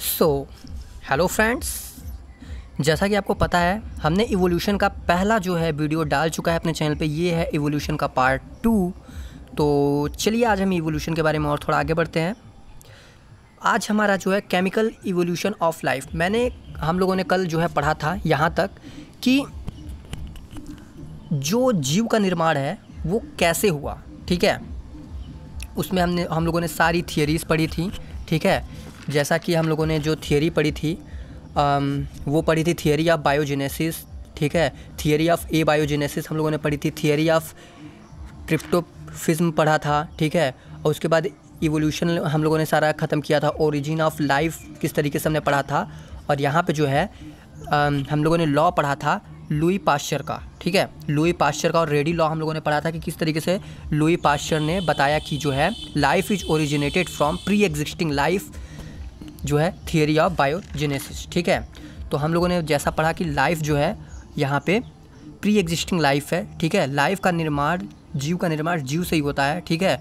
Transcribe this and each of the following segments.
so hello friends जैसा कि आपको पता है हमने इवोल्यूशन का पहला जो है वीडियो डाल चुका है अपने चैनल पे ये है इवोल्यूशन का पार्ट टू तो चलिए आज हम इवोल्यूशन के बारे में और थोड़ा आगे बढ़ते हैं आज हमारा जो है केमिकल इवोल्यूशन ऑफ लाइफ मैंने हम लोगों ने कल जो है पढ़ा था यहाँ तक कि जो जीव का निर्माण है वो कैसे हुआ ठीक है उसमें हमने हम लोगों ने सारी थियरीज़ पढ़ी थी ठीक है जैसा कि हम लोगों ने जो थियोरी पढ़ी थी आम, वो पढ़ी थी थियोरी ऑफ बायोजेनेसिस ठीक है थियोरी ऑफ ए बायोजेनेसिस हम लोगों ने पढ़ी थी थियोरी ऑफ क्रिप्टोफिज्म पढ़ा था ठीक है और उसके बाद इवोल्यूशन हम लोगों ने सारा ख़त्म किया था ओरिजिन ऑफ लाइफ किस तरीके से हमने पढ़ा था और यहाँ पे जो है आम, हम लोगों ने लॉ पढ़ा था लुई पाश्चर का ठीक है लुई पाश्चर का और रेडी लॉ हम लोगों ने पढ़ा था कि किस तरीके से लुई पाश्चर ने बताया कि जो है life is originated from pre existing life जो है थियोरी ऑफ बायोजेनेसिस ठीक है तो हम लोगों ने जैसा पढ़ा कि लाइफ जो है यहाँ पे प्री एग्जिस्टिंग लाइफ है ठीक है लाइफ का निर्माण जीव का निर्माण जीव से ही होता है ठीक है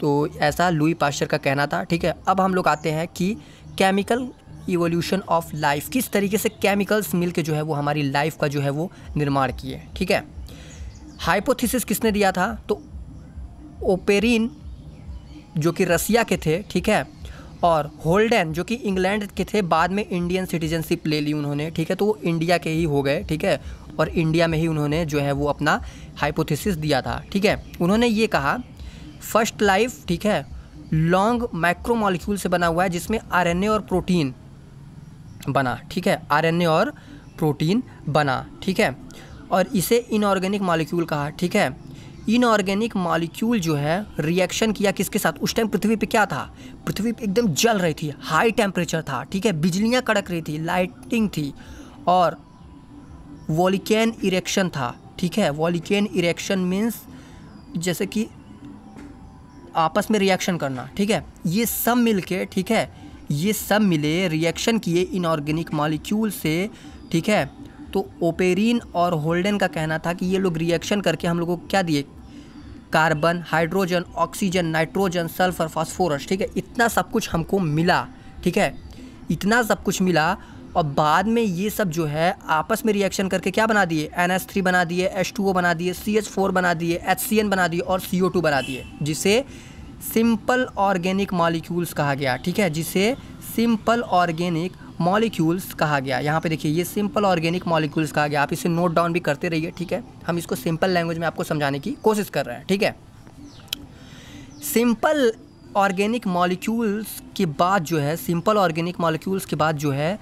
तो ऐसा लुई पाश्चर का कहना था ठीक है अब हम लोग आते हैं कि केमिकल इवोल्यूशन ऑफ लाइफ किस तरीके से केमिकल्स मिल के जो है वो हमारी लाइफ का जो है वो निर्माण किए ठीक है हाइपोथेसिस किसने दिया था तो ओपेरिन जो कि रसिया के थे ठीक है और होल्डन जो कि इंग्लैंड के थे बाद में इंडियन सिटीजनशिप ले ली उन्होंने ठीक है तो वो इंडिया के ही हो गए ठीक है और इंडिया में ही उन्होंने जो है वो अपना हाइपोथेसिस दिया था ठीक है उन्होंने ये कहा फर्स्ट लाइफ ठीक है लॉन्ग माइक्रोमोलिक्यूल से बना हुआ है जिसमें आर और प्रोटीन बना ठीक है आर और प्रोटीन बना ठीक है और इसे इनऑर्गेनिक मॉलिक्यूल कहा ठीक है इनऑर्गेनिक मॉलिक्यूल जो है रिएक्शन किया किसके साथ उस टाइम पृथ्वी पे क्या था पृथ्वी एकदम जल रही थी हाई टेम्परेचर था ठीक है बिजलियाँ कड़क रही थी लाइटिंग थी और वॉलिकेन इरेक्शन था ठीक है वॉलिकेन इरेक्शन मीन्स जैसे कि आपस में रिएक्शन करना ठीक है ये सब मिल के ठीक है ये सब मिले रिएक्शन किए इनऑर्गेनिक मॉलिक्यूल से ठीक है तो ओपेरिन और होल्डन का कहना था कि ये लोग रिएक्शन करके हम लोगों को क्या दिए carbon hydrogen oxygen nitrogen sulphur phosphorus ठीक है इतना सब कुछ हमको मिला ठीक है इतना सब कुछ मिला और बाद में ये सब जो है आपस में रिएक्शन करके क्या बना दिए एन थ्री बना दिए एच टू ओ बना दिए सी एच फोर बना दिए एच सी एन बना दिए और सी ओ टू बना दिए जिसे सिंपल ऑर्गेनिक मॉलिक्यूल्स कहा गया ठीक है जिसे सिंपल ऑर्गेनिक मॉलिक्यूल्स कहा गया यहाँ पे देखिए ये सिंपल ऑर्गेनिक मॉलिक्यूल्स कहा गया आप इसे नोट डाउन भी करते रहिए ठीक है हम इसको सिंपल लैंग्वेज में आपको समझाने की कोशिश कर रहे हैं ठीक है सिंपल ऑर्गेनिक मॉलिक्यूल्स के बाद जो है सिंपल ऑर्गेनिक मॉलिक्यूल्स के बाद जो है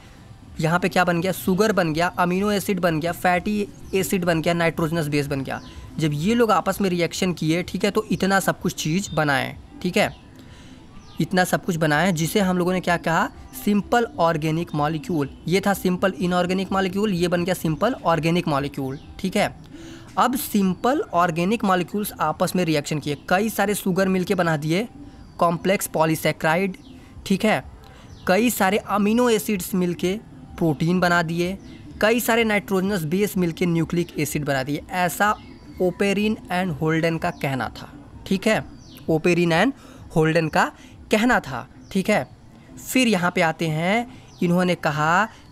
यहाँ पे क्या बन गया शुगर बन गया अमीनो एसिड बन गया फैटी एसिड बन गया नाइट्रोजनस बेस बन गया जब ये लोग आपस में रिएक्शन किए ठीक है तो इतना सब कुछ चीज़ बनाएं ठीक है इतना सब कुछ बनाया जिसे हम लोगों ने क्या कहा सिंपल ऑर्गेनिक मॉलिक्यूल ये था सिंपल इनऑर्गेनिक मॉलिक्यूल ये बन गया सिंपल ऑर्गेनिक मॉलिक्यूल ठीक है अब सिंपल ऑर्गेनिक मॉलिक्यूल्स आपस में रिएक्शन किए कई सारे शुगर मिल के बना दिए कॉम्प्लेक्स पॉलीसेक्राइड ठीक है कई सारे अमीनो एसिड्स मिल के प्रोटीन बना दिए कई सारे नाइट्रोजनस बेस मिल के न्यूक्लिक एसिड बना दिए ऐसा ओपेरिन एंड होल्डन का कहना था ठीक है ओपेरिन एंड होल्डन का कहना था ठीक है फिर यहाँ पे आते हैं इन्होंने कहा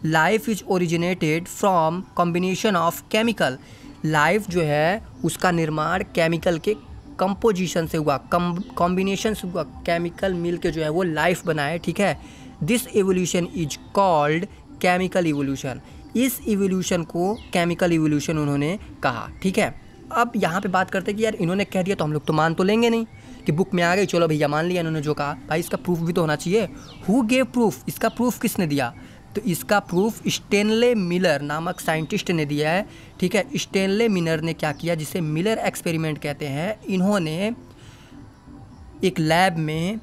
life is originated from combination of chemical life जो है उसका निर्माण केमिकल के कंपोजिशन से हुआ कॉम्बिनेशन से हुआ केमिकल मिल के जो है वो लाइफ बनाए ठीक है this evolution is called chemical evolution इस इवोल्यूशन को केमिकल इवोल्यूशन उन्होंने कहा ठीक है अब यहाँ पे बात करते हैं कि यार इन्होंने कह दिया तो हम लोग तो मान तो लेंगे नहीं कि बुक में आ गई चलो भैया मान लिया इन्होंने जो कहा भाई इसका प्रूफ भी तो होना चाहिए हु गेव प्रूफ इसका प्रूफ किसने दिया तो इसका प्रूफ स्टेनले मिलर नामक साइंटिस्ट ने दिया है ठीक है स्टेनले मिलर ने क्या किया जिसे मिलर एक्सपेरिमेंट कहते हैं इन्होंने एक लैब में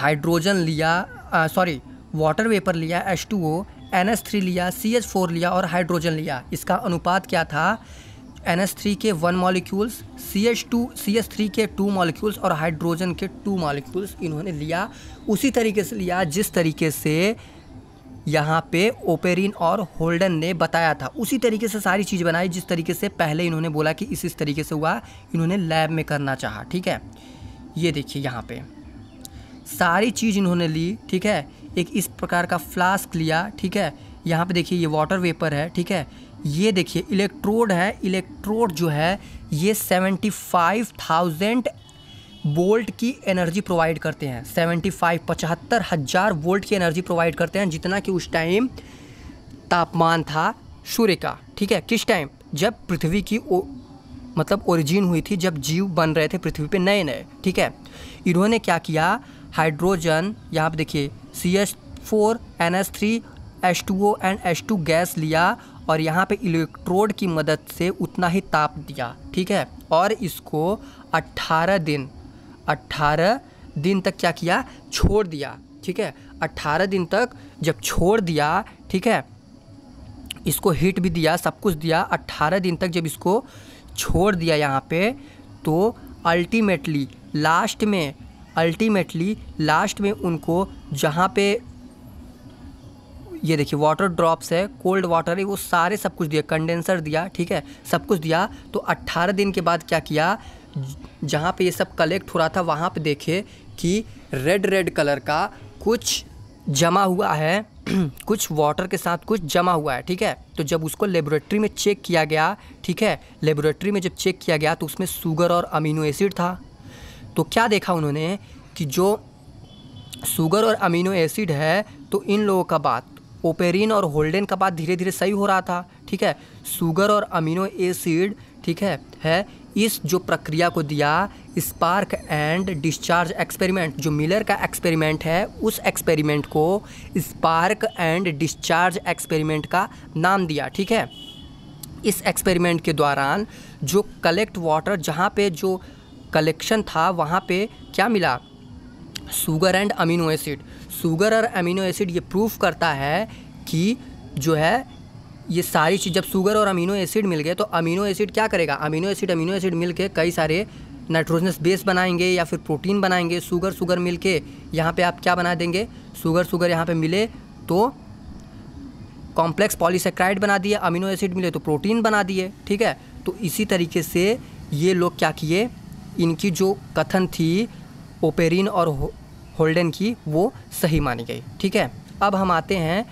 हाइड्रोजन लिया सॉरी वाटर वेपर लिया H two O N S three लिया सी एच फोर लिया और हाइड्रोजन लिया इसका अनुपात क्या था एन थ्री के one molecules C H two C S three के टू मॉलिक्यूल्स और हाइड्रोजन के टू मॉलिक्यूल्स इन्होंने लिया उसी तरीके से लिया जिस तरीके से यहाँ पे ओपेरिन और होल्डन ने बताया था उसी तरीके से सारी चीज़ बनाई जिस तरीके से पहले इन्होंने बोला कि इस इस तरीके से हुआ इन्होंने लैब में करना चाहा ठीक है ये देखिए यहाँ पे सारी चीज़ इन्होंने ली ठीक है एक इस प्रकार का फ्लास्क लिया ठीक है यहाँ पे देखिए ये वाटर वेपर है ठीक है ये देखिए इलेक्ट्रोड है इलेक्ट्रोड जो है ये सेवेंटी फाइव थाउजेंड वोल्ट की एनर्जी प्रोवाइड करते हैं सेवेंटी फाइव पचहत्तर हज़ार वोल्ट की एनर्जी प्रोवाइड करते हैं जितना कि उस टाइम तापमान था सूर्य का ठीक है किस टाइम जब पृथ्वी की ओ, मतलब ओरिजिन हुई थी जब जीव बन रहे थे पृथ्वी पे नए नए ठीक है इन्होंने क्या किया हाइड्रोजन यहाँ पर देखिए C S four N S three H two O and H two gas लिया और यहाँ पे इलेक्ट्रोड की मदद से उतना ही ताप दिया ठीक है और इसको 18 दिन 18 दिन तक क्या किया छोड़ दिया ठीक है 18 दिन तक जब छोड़ दिया ठीक है इसको हीट भी दिया सब कुछ दिया 18 दिन तक जब इसको छोड़ दिया यहाँ पे तो अल्टीमेटली लास्ट में अल्टीमेटली लास्ट में उनको जहाँ पे ये देखिए वाटर ड्रॉप्स है कोल्ड वाटर है वो सारे सब कुछ दिया कंडेंसर दिया ठीक है सब कुछ दिया तो अट्ठारह दिन के बाद क्या किया जहाँ पे ये सब कलेक्ट हो रहा था वहाँ पे देखे कि रेड रेड कलर का कुछ जमा हुआ है कुछ वाटर के साथ कुछ जमा हुआ है ठीक है तो जब उसको लेबोरेटरी में चेक किया गया ठीक है लेबोरेटरी में जब चेक किया गया तो उसमें शुगर और अमीनो एसिड था तो क्या देखा उन्होंने कि जो शुगर और अमीनो एसिड है तो इन लोगों का बात ओपेरिन और होल्डेन का बात धीरे धीरे सही हो रहा था ठीक है शुगर और अमीनो एसिड ठीक है है इस जो प्रक्रिया को दिया स्पार्क एंड डिस्चार्ज एक्सपेरिमेंट जो मिलर का एक्सपेरिमेंट है उस एक्सपेरिमेंट को स्पार्क एंड डिस्चार्ज एक्सपेरिमेंट का नाम दिया ठीक है इस एक्सपेरिमेंट के दौरान जो कलेक्ट वाटर जहाँ पे जो कलेक्शन था वहाँ पे क्या मिला sugar and amino acid sugar और अमीनो एसिड ये प्रूफ करता है कि जो है ये सारी चीज़ जब शुगर और अमीनो एसिड मिल गए तो अमीनो एसिड क्या करेगा अमीनो एसिड अमीनो एसिड मिल के कई सारे नाइट्रोजनस बेस बनाएंगे या फिर प्रोटीन बनाएंगे शुगर शुगर मिल के यहाँ पर आप क्या बना देंगे शुगर सुगर यहाँ पर मिले तो कॉम्प्लेक्स पॉलीसेक्राइड बना दिए अमीनो एसिड मिले तो प्रोटीन बना दिए ठीक है तो इसी तरीके से ये लोग क्या किए इनकी जो कथन थी ओपेरिन और होल्डन की वो सही मानी गई ठीक है अब हम आते हैं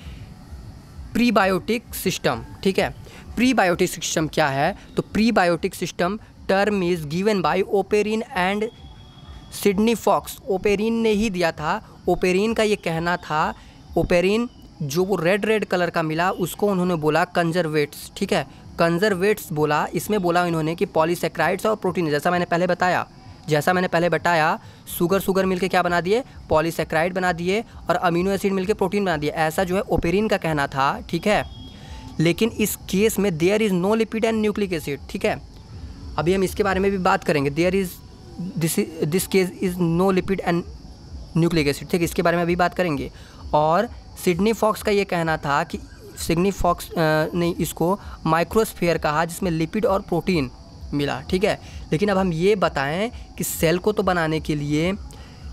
प्रीबायोटिक सिस्टम ठीक है प्रीबायोटिक सिस्टम क्या है तो prebiotic system term is given by Oparin and Sidney Fox Oparin ने ही दिया था ओपेरिन का ये कहना था ओपेरिन जो वो रेड रेड कलर का मिला उसको उन्होंने बोला कंजर्वेट्स ठीक है कंजर्वेट्स बोला इसमें बोला इन्होंने कि पॉलीसेक्राइड्स और प्रोटीन जैसा मैंने पहले बताया जैसा मैंने पहले बताया सुगर सुगर मिलके क्या बना दिए पॉलीसेक्राइड बना दिए और अमीनो एसिड मिलके प्रोटीन बना दिए ऐसा जो है ओपेरिन का कहना था ठीक है लेकिन इस केस में there is no lipid and nucleic acid ठीक है अभी हम इसके बारे में भी बात करेंगे there is this this case is no lipid and nucleic acid ठीक इसके बारे में अभी बात करेंगे और सिडनी फॉक्स का ये कहना था कि सिडनी फॉक्स ने इसको माइक्रोस्फेयर कहा जिसमें लिपिड और प्रोटीन मिला ठीक है लेकिन अब हम ये बताएं कि सेल को तो बनाने के लिए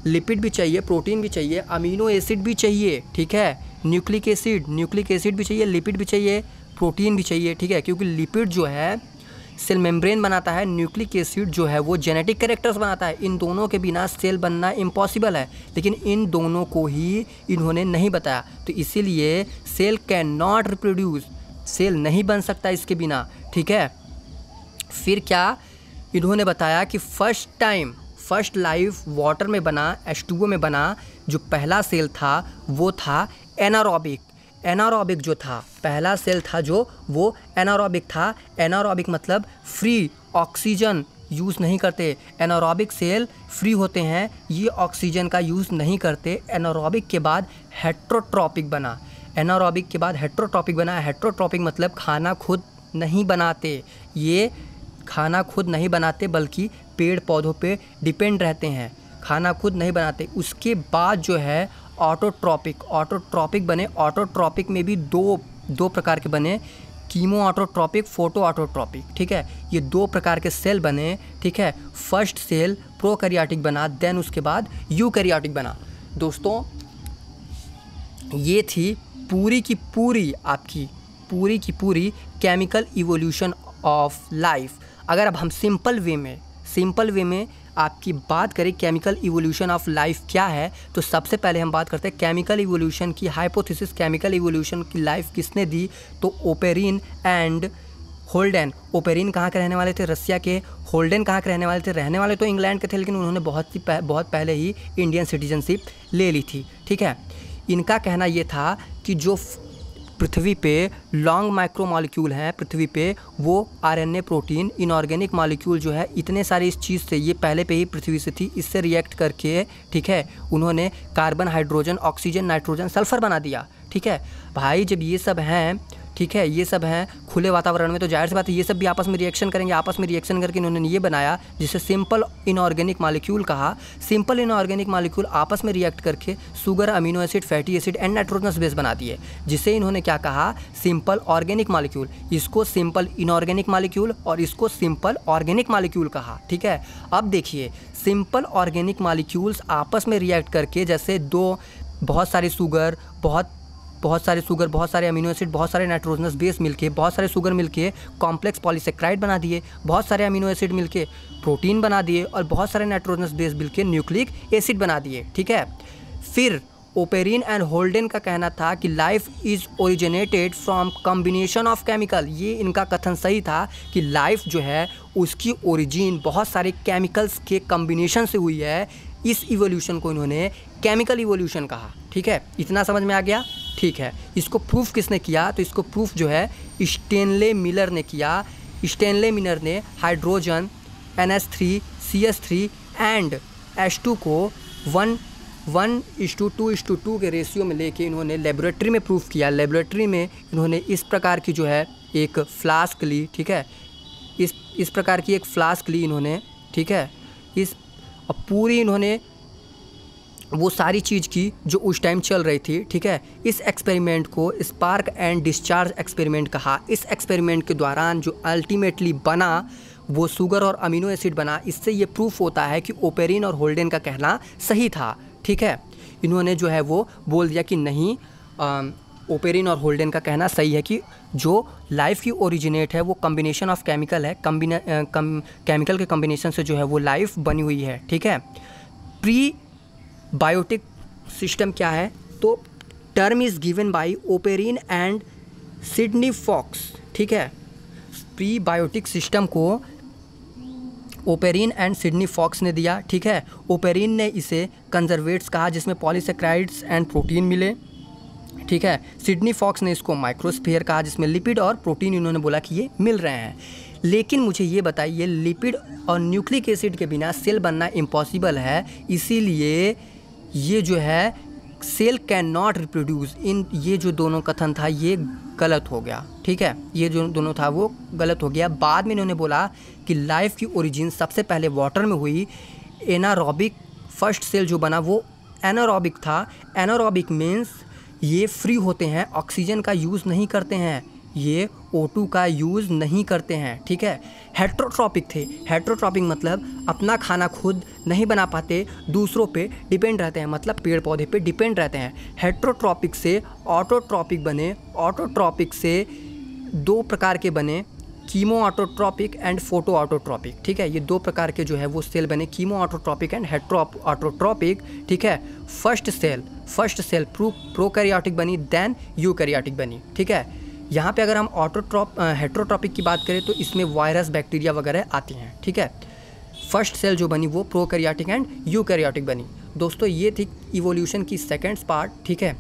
लिपिड भी चाहिए प्रोटीन भी चाहिए अमीनो एसिड भी चाहिए ठीक है न्यूक्लिक एसिड न्यूक्लिक एसिड भी चाहिए लिपिड भी चाहिए प्रोटीन भी चाहिए ठीक है क्योंकि लिपिड जो है सेल मेम्ब्रेन बनाता है न्यूक्लिक एसिड जो है वो जेनेटिक करेक्टर्स बनाता है इन दोनों के बिना सेल बनना इम्पॉसिबल है लेकिन इन दोनों को ही इन्होंने नहीं बताया तो इसीलिए cell can not reproduce cell नहीं बन सकता इसके बिना ठीक है फिर क्या इन्होंने बताया कि first time first live water में बना एच में बना जो पहला सेल था वो था एनारोबिक एनारोबिक जो था पहला सेल था जो वो एनारोबिक था एनारोबिक मतलब फ्री ऑक्सीजन यूज़ नहीं करते एनारोबिक सेल फ्री होते हैं ये ऑक्सीजन का यूज़ नहीं करते एनारोबिक के बाद हेट्रोट्रॉपिक बना एनारोबिक के बाद हेट्रोट्रॉपिक बना हेट्रोट्रॉपिक मतलब खाना खुद नहीं बनाते ये खाना खुद नहीं बनाते बल्कि पेड़ पौधों पे डिपेंड रहते हैं खाना खुद नहीं बनाते उसके बाद जो है ऑटोट्रॉपिक ऑटोट्रॉपिक बने ऑटोट्रॉपिक में भी दो दो प्रकार के बने कीमो ऑटोट्रॉपिक फोटो ऑटोट्रॉपिक ठीक है ये दो प्रकार के सेल बने ठीक है फर्स्ट सेल प्रोकैरियोटिक बना देन उसके बाद करियाटिक बना दोस्तों ये थी पूरी की पूरी आपकी पूरी की पूरी केमिकल इवोल्यूशन ऑफ लाइफ अगर अब हम सिंपल वे में सिंपल वे में आपकी बात करें केमिकल इवोल्यूशन ऑफ लाइफ क्या है तो सबसे पहले हम बात करते हैं केमिकल इवोल्यूशन की हाइपोथेसिस केमिकल इवोल्यूशन की लाइफ किसने दी तो ओपेरिन एंड होल्डन ओपेरिन कहाँ के रहने वाले थे रसिया के होल्डन कहाँ के रहने वाले थे रहने वाले तो इंग्लैंड के थे लेकिन उन्होंने बहुत ही पह, बहुत पहले ही इंडियन सिटीजनशिप ले ली थी ठीक है इनका कहना ये था कि जो पृथ्वी पे लॉन्ग माइक्रो मालिक्यूल हैं पृथ्वी पे वो आरएनए प्रोटीन इनऑर्गेनिक मालिक्यूल जो है इतने सारे इस चीज़ से ये पहले पे ही पृथ्वी से थी इससे रिएक्ट करके ठीक है उन्होंने carbon hydrogen oxygen nitrogen sulphur बना दिया ठीक है भाई जब ये सब हैं ठीक है ये सब है खुले वातावरण में तो जाहिर सी बात है ये सब भी आपस में रिएक्शन करेंगे आपस में रिएक्शन करके इन्होंने ये बनाया जिसे सिंपल इनऑर्गेनिक मालिक्यूल कहा सिंपल इनऑर्गेनिक मालिक्यूल आपस में रिएक्ट करके sugar amino acid fatty acid and nitrogenous base बनाती है जिसे इन्होंने क्या कहा सिंपल ऑर्गेनिक मालिक्यूल इसको सिंपल इनऑर्गेनिक मालिक्यूल और इसको सिंपल ऑर्गेनिक मालिक्यूल कहा ठीक है अब देखिए सिंपल ऑर्गेनिक मालिक्यूल्स आपस में रिएक्ट करके जैसे दो बहुत सारी शुगर बहुत बहुत सारे शुगर बहुत सारे अमीनो एसिड बहुत सारे नाइट्रोजनस बेस मिलके बहुत सारे शुगर मिलके कॉम्प्लेक्स पॉलीसेक्राइड बना दिए बहुत सारे अमीनो एसिड मिलके प्रोटीन बना दिए और बहुत सारे नाइट्रोजनस बेस मिलके न्यूक्लिक एसिड बना दिए ठीक है फिर ओपेरिन एंड होल्डन का कहना था कि life is originated from combination of chemical ये इनका कथन सही था कि लाइफ जो है उसकी ओरिजिन बहुत सारे केमिकल्स के कम्बिनेशन से हुई है इस इवोल्यूशन को इन्होंने केमिकल इवोल्यूशन कहा ठीक है इतना समझ में आ गया ठीक है इसको प्रूफ किसने किया तो इसको प्रूफ जो है स्टेनले मिलर ने किया स्टेनले मिलर ने hydrogen N S three C S three and S two को one one is two two is two two के रेशियो में लेके इन्होंने लेबोरेटरी में प्रूफ किया लेबोरेटरी में इन्होंने इस प्रकार की जो है एक फ्लास्क ली ठीक है इस इस प्रकार की एक फ्लास्क ली इन्होंने ठीक है इस पूरी इन्होंने वो सारी चीज़ की जो उस टाइम चल रही थी ठीक है इस एक्सपेरिमेंट को स्पार्क एंड डिस्चार्ज एक्सपेरिमेंट कहा इस एक्सपेरिमेंट के दौरान जो अल्टीमेटली बना वो शुगर और अमीनो एसिड बना इससे ये प्रूफ होता है कि ओपेरिन और होल्डेन का कहना सही था ठीक है इन्होंने जो है वो बोल दिया कि नहीं आ, ओपेरिन और होल्डेन का कहना सही है कि जो लाइफ की ओरिजिनेट है वो कम्बिनेशन ऑफ केमिकल है कम्बिने केमिकल के कम्बिनेशन से जो है वो लाइफ बनी हुई है ठीक है प्री बायोटिक सिस्टम क्या है तो term is given by Oparin and Sidney Fox ठीक है प्री बायोटिक सिस्टम को ओपेरिन एंड सिडनी फॉक्स ने दिया ठीक है ओपेरिन ने इसे कंजर्वेट्स कहा जिसमें पॉलीसेक्राइड्स एंड प्रोटीन मिले ठीक है सिडनी फॉक्स ने इसको माइक्रोस्फीयर कहा जिसमें लिपिड और प्रोटीन इन्होंने बोला कि ये मिल रहे हैं लेकिन मुझे ये बताइए लिपिड और न्यूक्लिक एसिड के बिना सेल बनना इम्पॉसिबल है इसीलिए ये जो है cell can not reproduce in ये जो दोनों कथन था ये गलत हो गया ठीक है ये जो दोनों था वो गलत हो गया बाद में इन्होंने बोला कि लाइफ की ओरिजिन सबसे पहले वाटर में हुई एनारोबिक फर्स्ट सेल जो बना वो एनारोबिक था एनारोबिक मीन्स ये फ्री होते हैं ऑक्सीजन का यूज़ नहीं करते हैं ये O2 का यूज़ नहीं करते हैं ठीक है हेट्रोट्रॉपिक थे हेट्रोट्रॉपिक मतलब अपना खाना खुद नहीं बना पाते दूसरों पे डिपेंड रहते हैं मतलब पेड़ पौधे पे डिपेंड रहते हैं हेट्रोट्रॉपिक से ऑटोट्रॉपिक बने ऑटोट्रॉपिक से दो प्रकार के बने chemoautotrophic and photoautotrophic ठीक है ये दो प्रकार के जो है वो सेल बने chemoautotrophic and heterotroph autotrophic ठीक है first cell first cell pro prokaryotic बनी देन यूकैरियोटिक बनी ठीक है यहाँ पे अगर हम ऑटोट्रॉप हेट्रोट्रॉपिक की बात करें तो इसमें वायरस बैक्टीरिया वगैरह आते हैं ठीक है फर्स्ट सेल जो बनी वो प्रोकैरियोटिक एंड यूकैरियोटिक बनी दोस्तों ये थी इवोल्यूशन की सेकेंड पार्ट ठीक है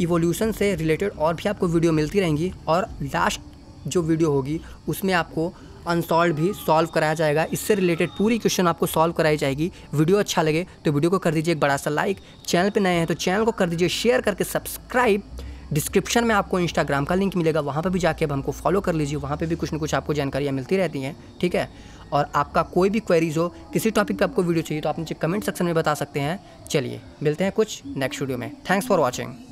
इवोल्यूशन से रिलेटेड और भी आपको वीडियो मिलती रहेंगी और लास्ट जो वीडियो होगी उसमें आपको अनसॉल्व भी सॉल्व कराया जाएगा इससे रिलेटेड पूरी क्वेश्चन आपको सॉल्व कराई जाएगी वीडियो अच्छा लगे तो वीडियो को कर दीजिए एक बड़ा सा लाइक चैनल पर नए हैं तो चैनल को कर दीजिए शेयर करके सब्सक्राइब डिस्क्रिप्शन में आपको इंस्टाग्राम का लिंक मिलेगा वहाँ पर भी जाके अब हमको फॉलो कर लीजिए वहाँ पर भी कुछ ना कुछ आपको जानकारियाँ मिलती रहती हैं ठीक है और आपका कोई भी क्वेरीज हो किसी टॉपिक पे आपको वीडियो चाहिए तो आप मुझे कमेंट सेक्शन में बता सकते हैं चलिए मिलते हैं कुछ नेक्स्ट वीडियो में थैंक्स फॉर वॉचिंग